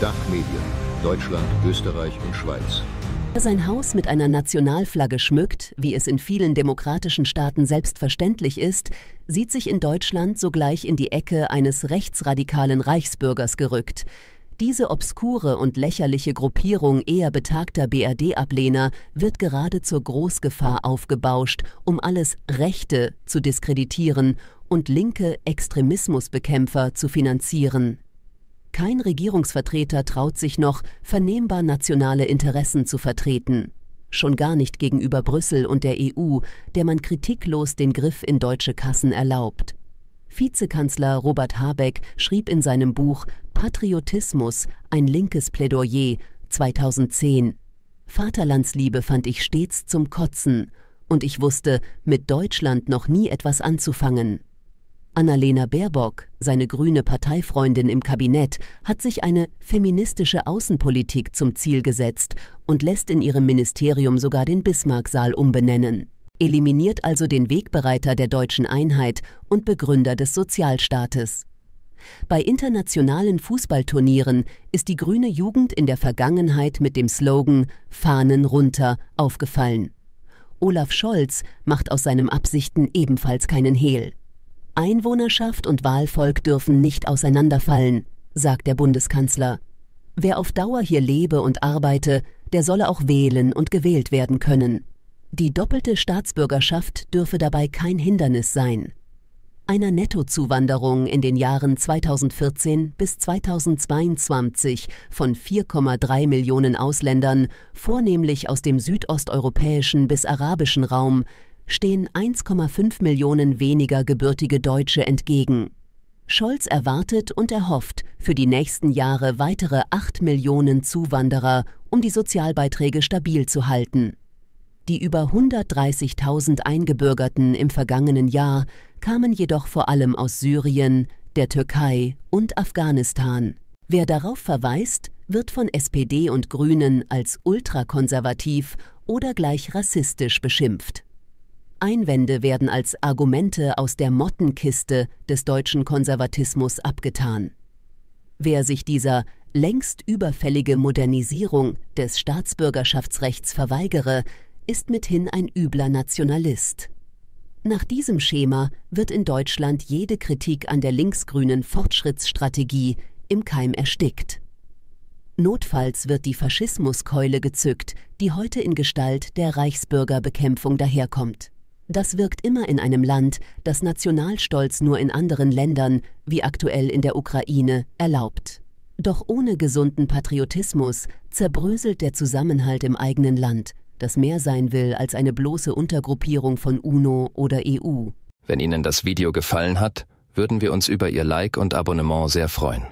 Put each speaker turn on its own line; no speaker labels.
Dachmedien Deutschland, Österreich und Schweiz. Wer sein Haus mit einer Nationalflagge schmückt, wie es in vielen demokratischen Staaten selbstverständlich ist, sieht sich in Deutschland sogleich in die Ecke eines rechtsradikalen Reichsbürgers gerückt. Diese obskure und lächerliche Gruppierung eher betagter BRD-Ablehner wird gerade zur Großgefahr aufgebauscht, um alles Rechte zu diskreditieren und linke Extremismusbekämpfer zu finanzieren. Kein Regierungsvertreter traut sich noch, vernehmbar nationale Interessen zu vertreten. Schon gar nicht gegenüber Brüssel und der EU, der man kritiklos den Griff in deutsche Kassen erlaubt. Vizekanzler Robert Habeck schrieb in seinem Buch Patriotismus, ein linkes Plädoyer 2010. Vaterlandsliebe fand ich stets zum Kotzen, und ich wusste, mit Deutschland noch nie etwas anzufangen. Annalena Baerbock, seine grüne Parteifreundin im Kabinett, hat sich eine feministische Außenpolitik zum Ziel gesetzt und lässt in ihrem Ministerium sogar den Bismarcksaal umbenennen. Eliminiert also den Wegbereiter der deutschen Einheit und Begründer des Sozialstaates. Bei internationalen Fußballturnieren ist die grüne Jugend in der Vergangenheit mit dem Slogan Fahnen runter aufgefallen. Olaf Scholz macht aus seinen Absichten ebenfalls keinen Hehl. Einwohnerschaft und Wahlvolk dürfen nicht auseinanderfallen, sagt der Bundeskanzler. Wer auf Dauer hier lebe und arbeite, der solle auch wählen und gewählt werden können. Die doppelte Staatsbürgerschaft dürfe dabei kein Hindernis sein. Einer Nettozuwanderung in den Jahren 2014 bis 2022 von 4,3 Millionen Ausländern, vornehmlich aus dem südosteuropäischen bis arabischen Raum, stehen 1,5 Millionen weniger gebürtige Deutsche entgegen. Scholz erwartet und erhofft für die nächsten Jahre weitere 8 Millionen Zuwanderer, um die Sozialbeiträge stabil zu halten. Die über 130.000 Eingebürgerten im vergangenen Jahr kamen jedoch vor allem aus Syrien, der Türkei und Afghanistan. Wer darauf verweist, wird von SPD und Grünen als ultrakonservativ oder gleich rassistisch beschimpft. Einwände werden als Argumente aus der Mottenkiste des deutschen Konservatismus abgetan. Wer sich dieser längst überfällige Modernisierung des Staatsbürgerschaftsrechts verweigere, ist mithin ein übler Nationalist. Nach diesem Schema wird in Deutschland jede Kritik an der linksgrünen Fortschrittsstrategie im Keim erstickt. Notfalls wird die Faschismuskeule gezückt, die heute in Gestalt der Reichsbürgerbekämpfung daherkommt. Das wirkt immer in einem Land, das Nationalstolz nur in anderen Ländern, wie aktuell in der Ukraine, erlaubt. Doch ohne gesunden Patriotismus zerbröselt der Zusammenhalt im eigenen Land, das mehr sein will als eine bloße Untergruppierung von UNO oder EU. Wenn Ihnen das Video gefallen hat, würden wir uns über Ihr Like und Abonnement sehr freuen.